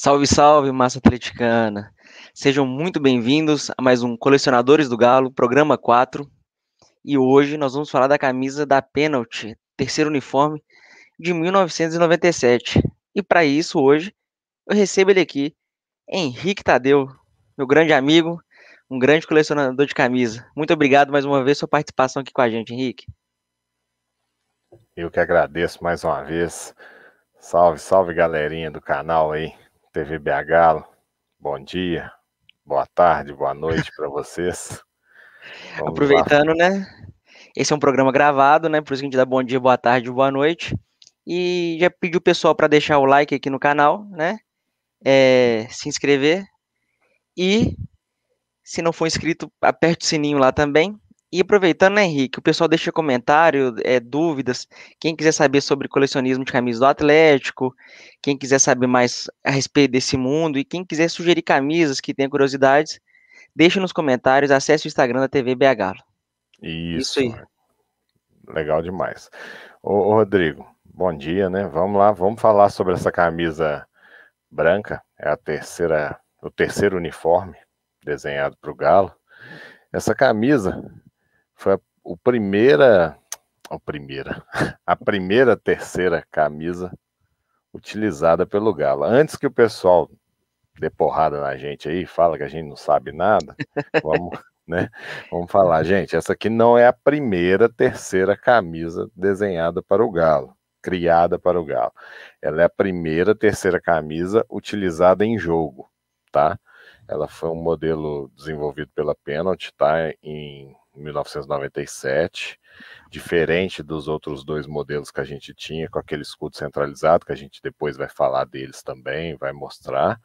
Salve, salve, massa atleticana! Sejam muito bem-vindos a mais um Colecionadores do Galo, programa 4. E hoje nós vamos falar da camisa da Penalty, terceiro uniforme de 1997. E para isso, hoje, eu recebo ele aqui, Henrique Tadeu, meu grande amigo, um grande colecionador de camisa. Muito obrigado mais uma vez sua participação aqui com a gente, Henrique. Eu que agradeço mais uma vez. Salve, salve galerinha do canal aí. TV BH, bom dia, boa tarde, boa noite para vocês. Vamos Aproveitando, lá. né? Esse é um programa gravado, né? Por isso que a gente dá bom dia, boa tarde, boa noite. E já pedi o pessoal para deixar o like aqui no canal, né? É, se inscrever. E se não for inscrito, aperte o sininho lá também, e aproveitando, né, Henrique, o pessoal deixa comentário, é, dúvidas. Quem quiser saber sobre colecionismo de camisas do Atlético, quem quiser saber mais a respeito desse mundo e quem quiser sugerir camisas que tenha curiosidades, deixa nos comentários, acesse o Instagram da TV BH. Isso, Isso aí. Legal demais. Ô, ô, Rodrigo, bom dia, né? Vamos lá, vamos falar sobre essa camisa branca. É a terceira, o terceiro uniforme desenhado para o Galo. Essa camisa foi a, o primeira, a primeira, a primeira terceira camisa utilizada pelo Galo. Antes que o pessoal dê porrada na gente aí, fala que a gente não sabe nada, vamos, né? Vamos falar, gente, essa aqui não é a primeira terceira camisa desenhada para o Galo, criada para o Galo. Ela é a primeira terceira camisa utilizada em jogo, tá? Ela foi um modelo desenvolvido pela Penalty, tá? Em 1997, diferente dos outros dois modelos que a gente tinha, com aquele escudo centralizado, que a gente depois vai falar deles também, vai mostrar.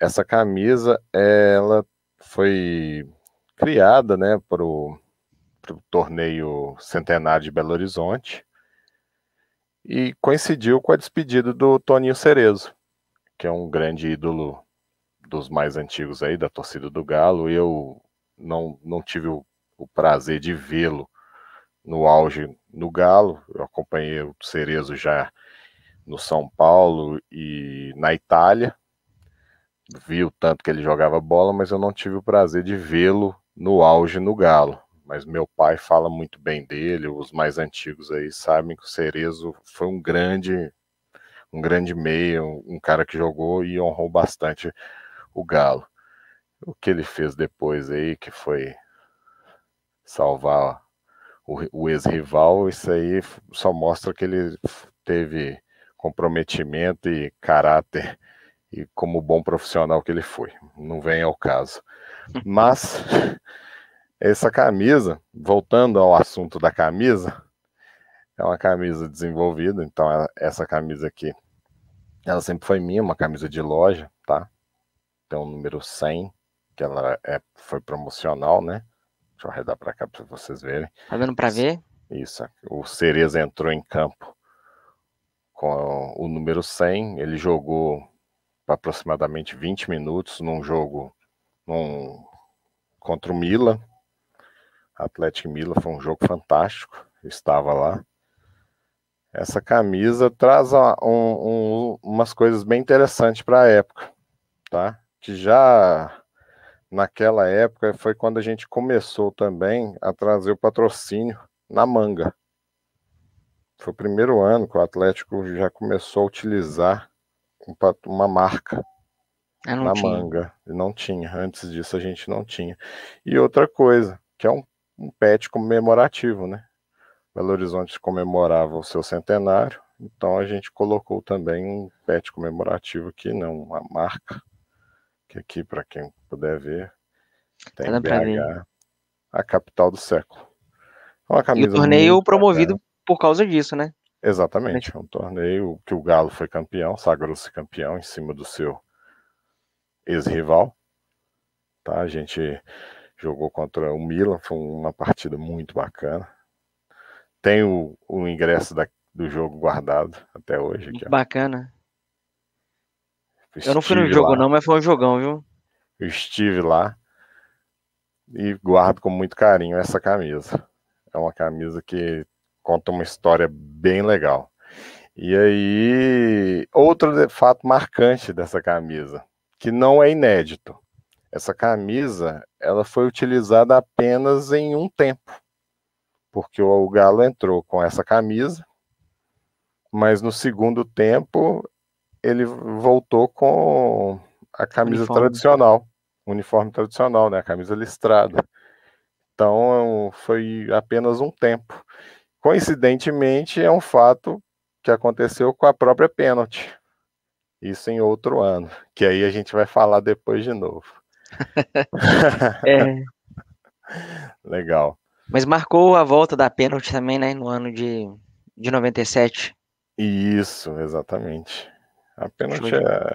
Essa camisa, ela foi criada né, para o torneio centenário de Belo Horizonte e coincidiu com a despedida do Toninho Cerezo, que é um grande ídolo dos mais antigos aí, da torcida do Galo. Eu não, não tive o o prazer de vê-lo no auge no Galo. Eu acompanhei o Cerezo já no São Paulo e na Itália. Vi o tanto que ele jogava bola, mas eu não tive o prazer de vê-lo no auge no Galo. Mas meu pai fala muito bem dele, os mais antigos aí sabem que o Cerezo foi um grande um grande meia, um cara que jogou e honrou bastante o Galo. O que ele fez depois aí, que foi salvar o, o ex-rival, isso aí só mostra que ele teve comprometimento e caráter e como bom profissional que ele foi. Não vem ao caso. Mas essa camisa, voltando ao assunto da camisa, é uma camisa desenvolvida, então é, essa camisa aqui, ela sempre foi minha, uma camisa de loja, tá? Tem o um número 100, que ela é, foi promocional, né? Deixa eu arredar para cá para vocês verem. Tá dando para ver? Isso. O Cereza entrou em campo com o número 100. Ele jogou aproximadamente 20 minutos num jogo num, contra o Milan. Atlético Milan foi um jogo fantástico. estava lá. Essa camisa traz um, um, umas coisas bem interessantes para a época, tá? Que já naquela época foi quando a gente começou também a trazer o patrocínio na manga. Foi o primeiro ano que o Atlético já começou a utilizar uma marca ah, na tinha. manga. Não tinha. Antes disso a gente não tinha. E outra coisa, que é um, um pet comemorativo, né? Belo Horizonte comemorava o seu centenário, então a gente colocou também um pet comemorativo aqui, não, uma marca que aqui, para quem puder ver, tem tá BH, a capital do século. Então, e o torneio promovido bacana. Né? por causa disso, né? Exatamente, é um torneio que o Galo foi campeão, sagrou-se campeão em cima do seu ex-rival. Tá? A gente jogou contra o Milan, foi uma partida muito bacana. Tem o, o ingresso da, do jogo guardado até hoje. Aqui, bacana. Eu não fui no jogo, lá. não, mas foi um jogão, viu? Eu estive lá e guardo com muito carinho essa camisa. É uma camisa que conta uma história bem legal. E aí, outro fato marcante dessa camisa, que não é inédito. Essa camisa, ela foi utilizada apenas em um tempo. Porque o Galo entrou com essa camisa, mas no segundo tempo ele voltou com a camisa uniforme. tradicional, uniforme tradicional, né? A camisa listrada. Então foi apenas um tempo. Coincidentemente, é um fato que aconteceu com a própria pênalti. Isso em outro ano, que aí a gente vai falar depois de novo. é. Legal. Mas marcou a volta da pênalti também, né? No ano de, de 97. Isso, exatamente. A pênalti,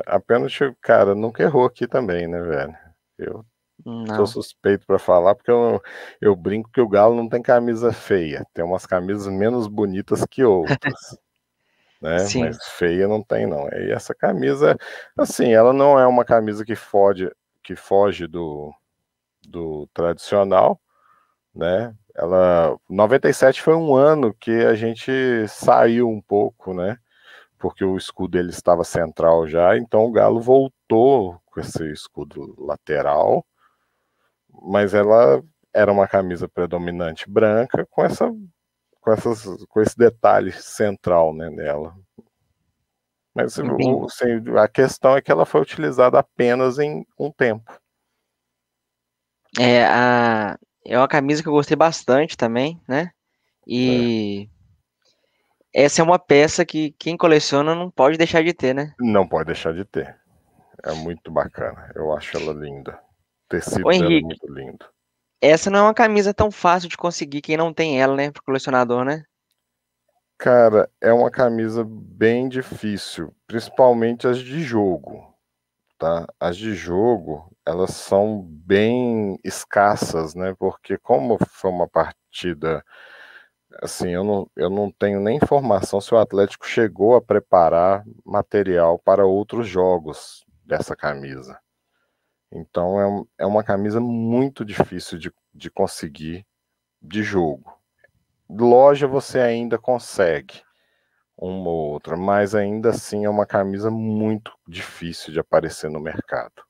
a, pênalti, cara, nunca errou aqui também, né, velho? Eu não. sou suspeito para falar, porque eu, eu brinco que o Galo não tem camisa feia, tem umas camisas menos bonitas que outras. né? Mas feia não tem, não. E essa camisa, assim, ela não é uma camisa que foge, que foge do, do tradicional, né? Ela 97 foi um ano que a gente saiu um pouco, né? porque o escudo ele estava central já, então o Galo voltou com esse escudo lateral, mas ela era uma camisa predominante branca com essa com essas com esse detalhe central né, nela. Mas o, assim, a questão é que ela foi utilizada apenas em um tempo. É, a, é uma camisa que eu gostei bastante também, né? E é essa é uma peça que quem coleciona não pode deixar de ter, né? Não pode deixar de ter. É muito bacana. Eu acho ela linda. Tecido Ô, é Henrique, é muito lindo. Essa não é uma camisa tão fácil de conseguir quem não tem ela, né? Pro colecionador, né? Cara, é uma camisa bem difícil, principalmente as de jogo, tá? As de jogo, elas são bem escassas, né? Porque como foi uma partida assim, eu não, eu não tenho nem informação se o Atlético chegou a preparar material para outros jogos dessa camisa. Então é, é uma camisa muito difícil de, de conseguir de jogo. Loja você ainda consegue uma ou outra, mas ainda assim é uma camisa muito difícil de aparecer no mercado.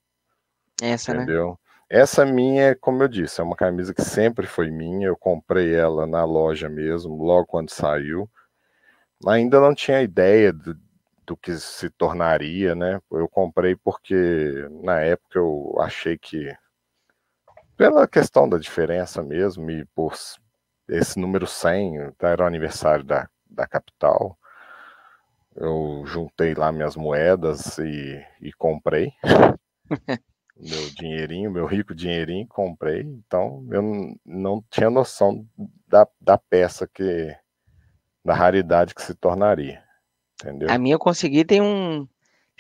Essa, né? entendeu? Né? Essa minha, é, como eu disse, é uma camisa que sempre foi minha. Eu comprei ela na loja mesmo, logo quando saiu. Ainda não tinha ideia do, do que se tornaria, né? Eu comprei porque na época eu achei que, pela questão da diferença mesmo, e por esse número 100, tá, era o aniversário da, da capital, eu juntei lá minhas moedas e, e comprei. meu dinheirinho, meu rico dinheirinho, comprei. Então eu não, tinha noção da, da peça que. da raridade que se tornaria. Entendeu? A minha eu consegui tem um.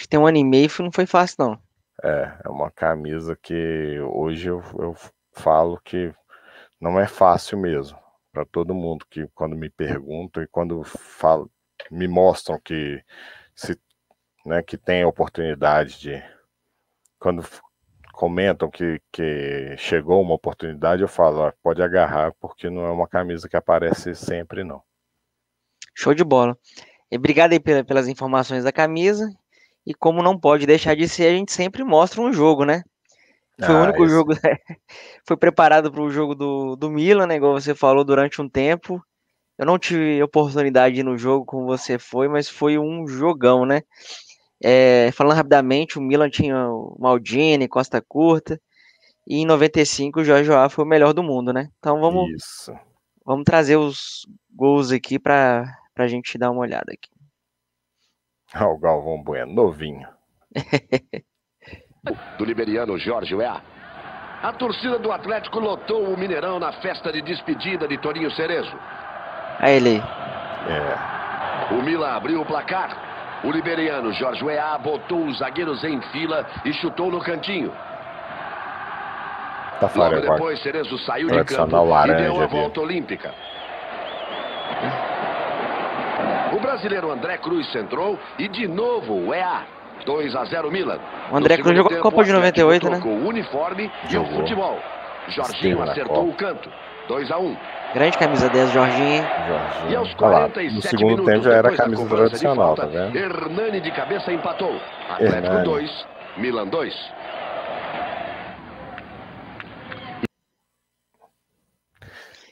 tem um ano e meio não foi fácil, não. É, é uma camisa que hoje eu, eu falo que não é fácil mesmo. Para todo mundo que quando me perguntam e quando falo, me mostram que se né, que tem a oportunidade de quando comentam que, que chegou uma oportunidade, eu falo, ó, pode agarrar, porque não é uma camisa que aparece sempre, não. Show de bola. E obrigado aí pelas informações da camisa. E como não pode deixar de ser, a gente sempre mostra um jogo, né? Foi ah, o único esse... jogo. Foi preparado para o jogo do, do Milan, né? Igual você falou, durante um tempo. Eu não tive oportunidade no jogo como você foi, mas foi um jogão, né? É, falando rapidamente, o Milan tinha o Maldini, Costa Curta, e em 95 o Jorge Joá foi o melhor do mundo, né? Então vamos, Isso. vamos trazer os gols aqui para a gente dar uma olhada aqui. Ah, o Galvão Bueno, novinho. do liberiano Jorge Weah. A torcida do Atlético lotou o Mineirão na festa de despedida de Torinho Cerezo. Aí ele. É. O Milan abriu o placar. O liberiano Jorge Weah botou os zagueiros em fila e chutou no cantinho. Tá fora, Logo é depois, Cerezo saiu de campo e deu a volta viu? olímpica. O brasileiro André Cruz centrou e de novo o EA. 2 a 0 Milan. O André Cruz jogou a Copa de 98, né? O uniforme jogou. e o futebol. Jorginho acertou o canto. 2 a 1 um. Grande camisa 10, Jorginho. Jorginho. E aos 47 tá no segundo tempo já era a camisa tradicional, falta, tá vendo? Hernani de cabeça empatou. Atlético 2, Milan 2.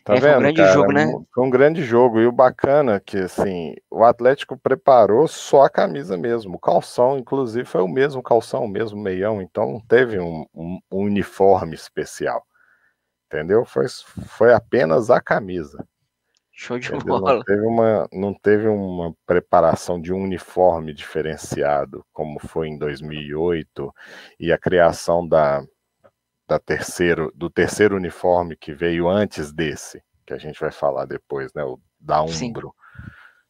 Tá é, vendo, foi um grande cara? jogo, né? Foi um grande jogo. E o bacana é que, assim, o Atlético preparou só a camisa mesmo. O calção, inclusive, foi o mesmo calção, o mesmo meião. Então, não teve um, um, um uniforme especial. Entendeu? Foi, foi apenas a camisa. Show de entendeu? bola. Não teve, uma, não teve uma preparação de um uniforme diferenciado, como foi em 2008, e a criação da, da terceiro, do terceiro uniforme que veio antes desse, que a gente vai falar depois, né? O da Umbro, Sim.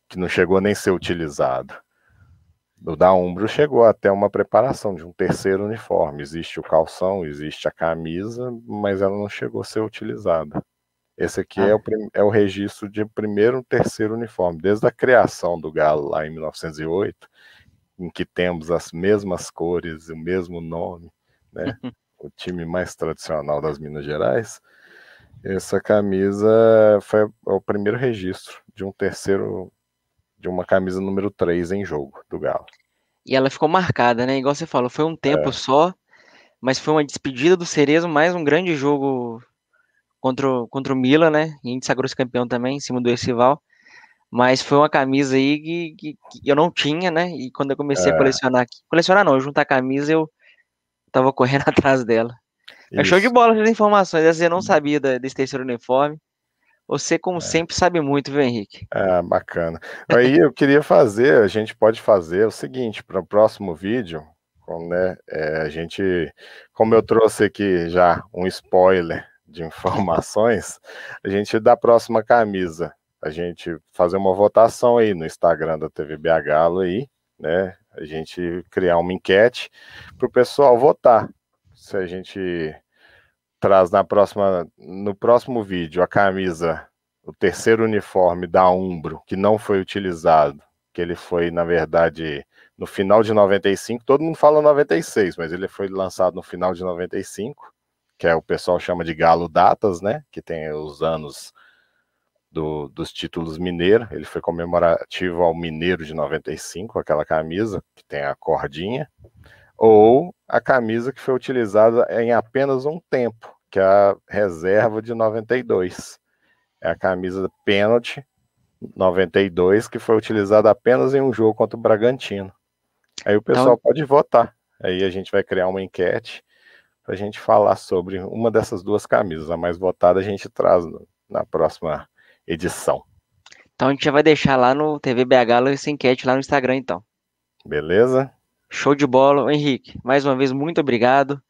que não chegou nem a ser utilizado. O da Umbro chegou até uma preparação de um terceiro uniforme. Existe o calção, existe a camisa, mas ela não chegou a ser utilizada. Esse aqui ah. é, o, é o registro de primeiro terceiro uniforme, desde a criação do Galo lá em 1908, em que temos as mesmas cores, o mesmo nome, né? o time mais tradicional das Minas Gerais. Essa camisa foi o primeiro registro de um terceiro de uma camisa número 3 em jogo do Galo. E ela ficou marcada, né? Igual você falou, foi um tempo é. só, mas foi uma despedida do Cerezo, mais um grande jogo contra, o, contra o Milan, né? E a gente sagrou-se campeão também, em cima do Ercival. Mas foi uma camisa aí que, que, que, eu não tinha, né? E quando eu comecei é. a colecionar, colecionar não, juntar a camisa, eu tava correndo atrás dela. Isso. É show de bola essas informações, essa eu não hum. sabia desse terceiro uniforme. Você, como é. sempre, sabe muito, viu, Henrique? Ah, bacana. Aí eu queria fazer, a gente pode fazer o seguinte, para o próximo vídeo, como, né, é, a gente, como eu trouxe aqui já um spoiler de informações, a gente da próxima camisa, a gente fazer uma votação aí no Instagram da TV Galo aí, né? A gente criar uma enquete para o pessoal votar se a gente traz na próxima, no próximo vídeo a camisa, o terceiro uniforme da Umbro, que não foi utilizado, que ele foi, na verdade, no final de 95, todo mundo fala 96, mas ele foi lançado no final de 95, que é o pessoal chama de Galo Datas, né? Que tem os anos do, dos títulos mineiro. Ele foi comemorativo ao Mineiro de 95, aquela camisa que tem a cordinha, ou a camisa que foi utilizada em apenas um tempo, que é a reserva de 92. É a camisa pênalti 92, que foi utilizada apenas em um jogo contra o Bragantino. Aí o então pessoal então... pode votar. Aí a gente vai criar uma enquete para a gente falar sobre uma dessas duas camisas. A mais votada a gente traz na próxima edição. Então a gente já vai deixar lá no TVBH essa enquete lá no Instagram, então. Beleza? Show de bola, Henrique. Mais uma vez, muito obrigado.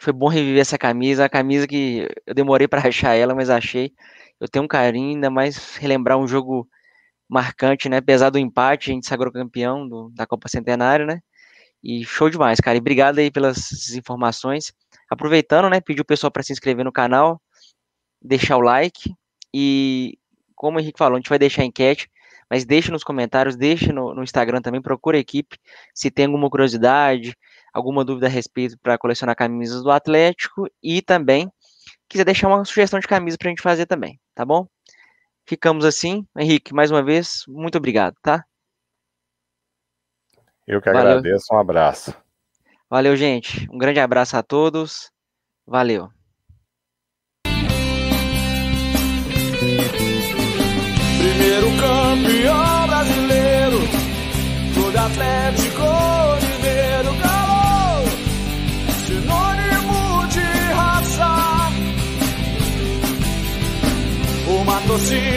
Foi bom reviver essa camisa, a camisa que eu demorei para achar ela, mas achei. Eu tenho um carinho, ainda mais relembrar um jogo marcante, né? Apesar do empate, a gente sagrou campeão do, da Copa Centenário, né? E show demais, cara. E obrigado aí pelas informações. Aproveitando, né? Pedir o pessoal para se inscrever no canal, deixar o like. E, como o Henrique falou, a gente vai deixar a enquete mas deixe nos comentários, deixe no, no Instagram também, procure a equipe, se tem alguma curiosidade, alguma dúvida a respeito para colecionar camisas do Atlético e também quiser deixar uma sugestão de camisa para a gente fazer também, tá bom? Ficamos assim. Henrique, mais uma vez, muito obrigado, tá? Eu que Valeu. agradeço, um abraço. Valeu, gente. Um grande abraço a todos. Valeu. Primeiro campo. see.